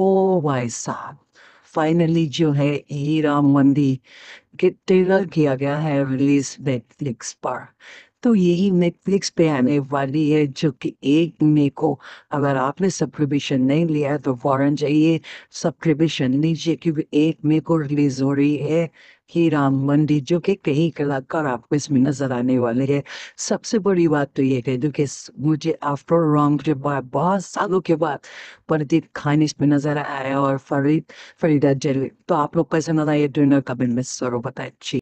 ओ भाई साहब फाइनली जो है ही राम मंदिर के टेलर किया गया है रिलीज नेटफ्लिक्स पर तो यही नेटफ्लिक्स पे आने वाली है जो कि एक मे को अगर आपने सब्सक्रिप्शन नहीं लिया है तो फ़ौरन जाइए सब्सक्रिप्शन लीजिए क्योंकि एक मे को रिलीज़ हो रही है ही राम मंडी जो कि कई कलाकार आपको इसमें नजर आने वाले हैं सबसे बड़ी बात तो ये कह दूँ कि मुझे आफ्टर रॉन्ग के बाद बहुत सालों के बाद प्रदीप खान इसमें नजर आया और फरीद फरीदा जलील तो आप लोग कैसे नजर ये डिनर का बिल मिस करो बताए